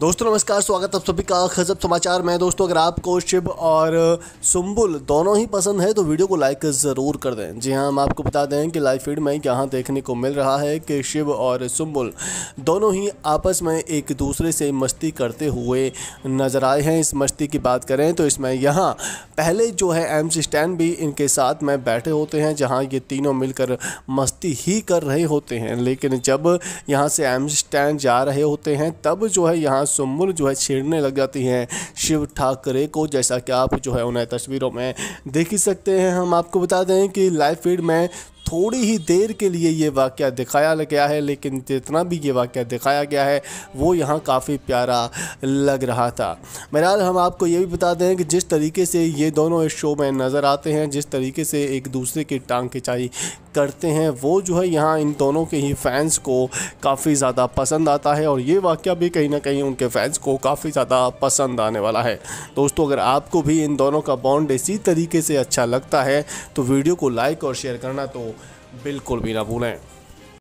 दोस्तों नमस्कार स्वागत आप सभी का खजब समाचार में दोस्तों अगर आपको शिव और सुम्बुल दोनों ही पसंद है तो वीडियो को लाइक ज़रूर कर दें जी हाँ हम आपको बता दें कि लाइव फीड में यहाँ देखने को मिल रहा है कि शिव और सुम्बुल दोनों ही आपस में एक दूसरे से मस्ती करते हुए नज़र आए हैं इस मस्ती की बात करें तो इसमें यहाँ पहले जो है एम स्टैंड भी इनके साथ में बैठे होते हैं जहाँ ये तीनों मिलकर मस्ती ही कर रहे होते हैं लेकिन जब यहाँ से एम स्टैंड जा रहे होते हैं तब जो है यहाँ किसान सुमुल जो है छेड़ने लग जाती हैं शिव ठाकरे को जैसा कि आप जो है उन्हें तस्वीरों में देख ही सकते हैं हम आपको बता दें कि लाइव फीड में थोड़ी ही देर के लिए ये वाक़ दिखाया गया है लेकिन जितना भी ये वाक़ दिखाया गया है वो यहाँ काफ़ी प्यारा लग रहा था बहरहाल हम आपको ये भी बता दें कि जिस तरीके से ये दोनों इस शो में नज़र आते हैं जिस तरीके से एक दूसरे की टांग खिंचाई करते हैं वो जो है यहाँ इन दोनों के ही फैंस को काफ़ी ज़्यादा पसंद आता है और ये वाक्य भी कहीं ना कहीं उनके फैंस को काफ़ी ज़्यादा पसंद आने वाला है दोस्तों अगर आपको भी इन दोनों का बॉन्ड इसी तरीके से अच्छा लगता है तो वीडियो को लाइक और शेयर करना तो बिल्कुल भी ना भूलें